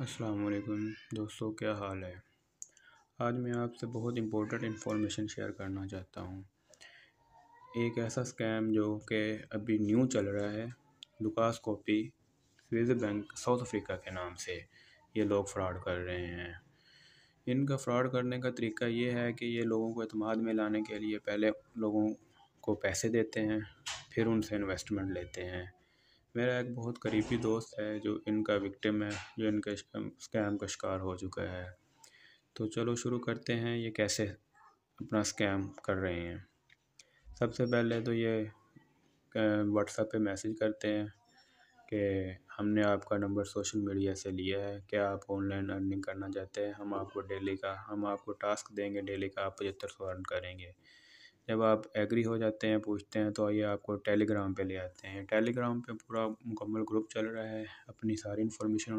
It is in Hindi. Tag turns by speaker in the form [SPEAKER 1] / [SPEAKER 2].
[SPEAKER 1] अस्सलाम दोस्तों क्या हाल है आज मैं आपसे बहुत इम्पोर्टेंट इन्फॉर्मेशन शेयर करना चाहता हूँ एक ऐसा स्कैम जो कि अभी न्यू चल रहा है Lucas copy Swiss bank South Africa के नाम से ये लोग फ्रॉड कर रहे हैं इनका फ्रॉड करने का तरीका ये है कि ये लोगों को अतमाद में लाने के लिए पहले लोगों को पैसे देते हैं फिर उनसे इन्वेस्टमेंट लेते हैं मेरा एक बहुत करीबी दोस्त है जो इनका विक्टिम है जो इनका स्कैम का शिकार हो चुका है तो चलो शुरू करते हैं ये कैसे अपना स्कैम कर रहे हैं सबसे पहले तो ये व्हाट्सएप पे मैसेज करते हैं कि हमने आपका नंबर सोशल मीडिया से लिया है क्या आप ऑनलाइन अर्निंग करना चाहते हैं हम आपको डेली का हम आपको टास्क देंगे डेली का आप पचहत्तर सौ अर्न करेंगे जब आप एग्री हो जाते हैं पूछते हैं तो ये आपको टेलीग्राम पे ले आते हैं टेलीग्राम पे पूरा मुकम्मल ग्रुप चल रहा है अपनी सारी इन्फॉर्मेशन